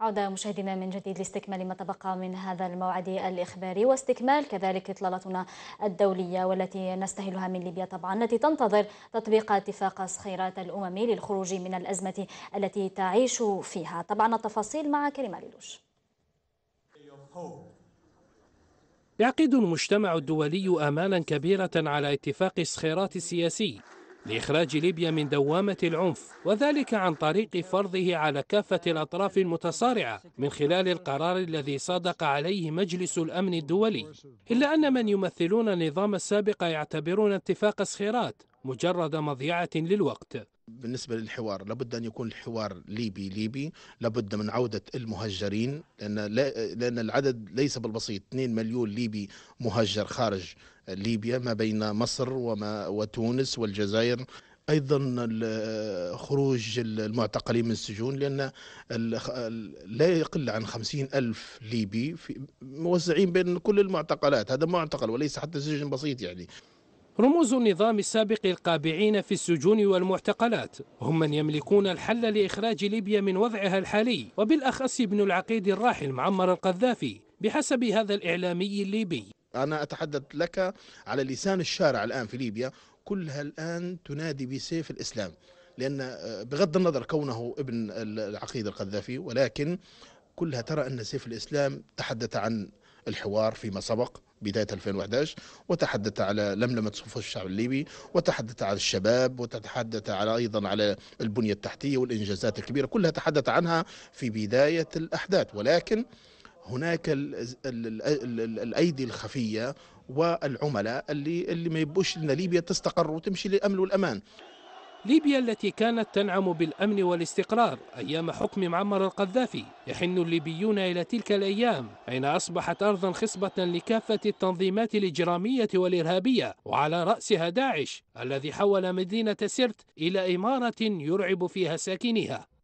عود مشاهدينا من جديد لاستكمال ما تبقى من هذا الموعد الإخباري واستكمال كذلك إطلالتنا الدولية والتي نستهلها من ليبيا طبعا التي تنتظر تطبيق اتفاق صخيرات الأممي للخروج من الأزمة التي تعيش فيها طبعا التفاصيل مع كريمة ليلوش يعقد المجتمع الدولي آمالا كبيرة على اتفاق الصخيرات السياسي لإخراج ليبيا من دوامة العنف وذلك عن طريق فرضه على كافة الأطراف المتصارعة من خلال القرار الذي صادق عليه مجلس الأمن الدولي إلا أن من يمثلون النظام السابق يعتبرون اتفاق الصخيرات مجرد مضيعة للوقت بالنسبة للحوار لابد أن يكون الحوار ليبي ليبي لابد من عودة المهجرين لأن, لأن العدد ليس بالبسيط 2 مليون ليبي مهجر خارج ليبيا ما بين مصر وما وتونس والجزائر ايضا خروج المعتقلين من السجون لان لا يقل عن خمسين الف ليبي موزعين بين كل المعتقلات هذا معتقل وليس حتى سجن بسيط يعني رموز النظام السابق القابعين في السجون والمعتقلات هم من يملكون الحل لإخراج ليبيا من وضعها الحالي وبالأخص ابن العقيد الراحل معمر القذافي بحسب هذا الإعلامي الليبي أنا أتحدث لك على لسان الشارع الآن في ليبيا كلها الآن تنادي بسيف الإسلام لأن آه، بغض النظر كونه ابن العقيد القذافي ولكن كلها ترى أن سيف الإسلام تحدث عن الحوار فيما سبق بداية 2011 وتحدث على لملمة صفوف الشعب الليبي وتحدث على الشباب وتحدث على أيضا على البنية التحتية والإنجازات الكبيرة كلها تحدث عنها في بداية الأحداث ولكن هناك الايدي الخفيه والعملاء اللي اللي ما يبوش ان ليبيا تستقر وتمشي للامن والامان ليبيا التي كانت تنعم بالأمن والاستقرار أيام حكم معمر القذافي يحن الليبيون إلى تلك الأيام حين أصبحت أرضا خصبة لكافة التنظيمات الإجرامية والإرهابية وعلى رأسها داعش الذي حول مدينة سرت إلى إمارة يرعب فيها ساكنها